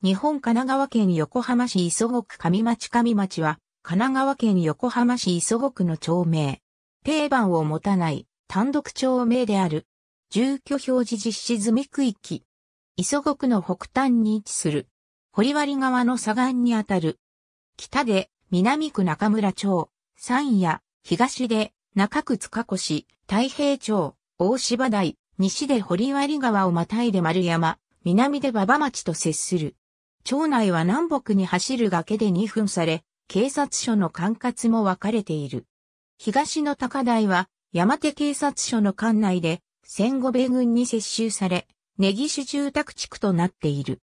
日本神奈川県横浜市磯子区上町上町は、神奈川県横浜市磯子区の町名。定番を持たない単独町名である。住居表示実施済み区域。磯子区の北端に位置する。堀割川の左岸にあたる。北で南区中村町、山野、東で中区塚越、太平町、大芝台、西で堀割川をまたいで丸山、南で馬場町と接する。町内は南北に走る崖で2分され、警察署の管轄も分かれている。東の高台は山手警察署の管内で戦後米軍に接収され、根岸住宅地区となっている。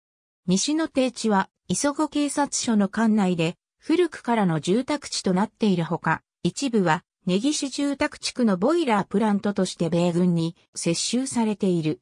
西の低地は磯子警察署の管内で古くからの住宅地となっているほか、一部は根岸住宅地区のボイラープラントとして米軍に接収されている。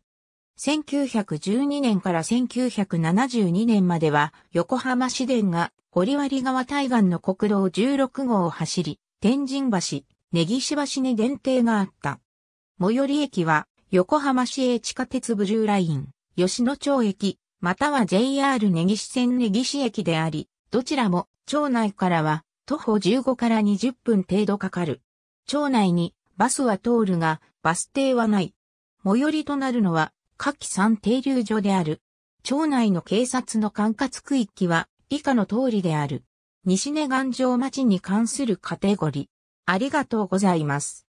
1912年から1972年までは横浜市電が堀割川対岸の国道16号を走り、天神橋、根岸橋に電停があった。最寄り駅は横浜市営地下鉄ブルーライン、吉野町駅、または JR 根岸線根岸駅であり、どちらも町内からは徒歩15から20分程度かかる。町内にバスは通るが、バス停はない。最寄りとなるのは下記山停留所である。町内の警察の管轄区域は以下の通りである。西根岩城町に関するカテゴリー。ありがとうございます。